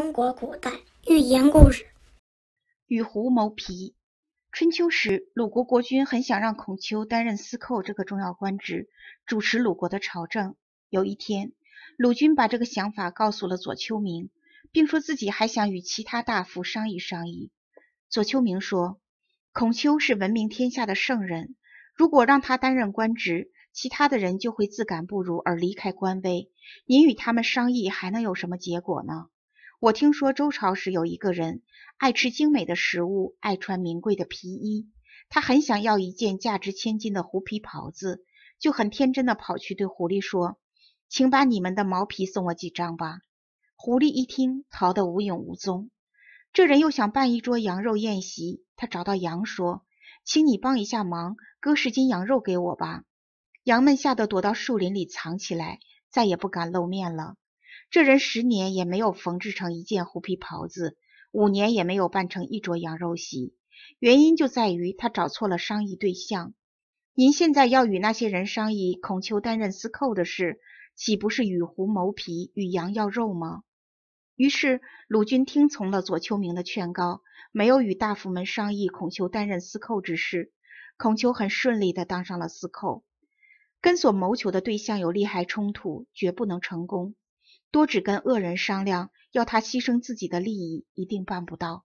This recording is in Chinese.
中国古代寓言故事：与狐谋皮。春秋时，鲁国国君很想让孔丘担任司寇这个重要官职，主持鲁国的朝政。有一天，鲁君把这个想法告诉了左丘明，并说自己还想与其他大夫商议商议。左丘明说：“孔丘是闻名天下的圣人，如果让他担任官职，其他的人就会自感不如而离开官位。您与他们商议，还能有什么结果呢？”我听说周朝时有一个人爱吃精美的食物，爱穿名贵的皮衣。他很想要一件价值千金的狐皮袍子，就很天真的跑去对狐狸说：“请把你们的毛皮送我几张吧。”狐狸一听，逃得无影无踪。这人又想办一桌羊肉宴席，他找到羊说：“请你帮一下忙，割十斤羊肉给我吧。”羊们吓得躲到树林里藏起来，再也不敢露面了。这人十年也没有缝制成一件狐皮袍子，五年也没有办成一桌羊肉席，原因就在于他找错了商议对象。您现在要与那些人商议孔丘担任司寇的事，岂不是与狐谋皮、与羊要肉吗？于是鲁军听从了左丘明的劝告，没有与大夫们商议孔丘担任司寇之事。孔丘很顺利的当上了司寇。跟所谋求的对象有利害冲突，绝不能成功。多只跟恶人商量，要他牺牲自己的利益，一定办不到。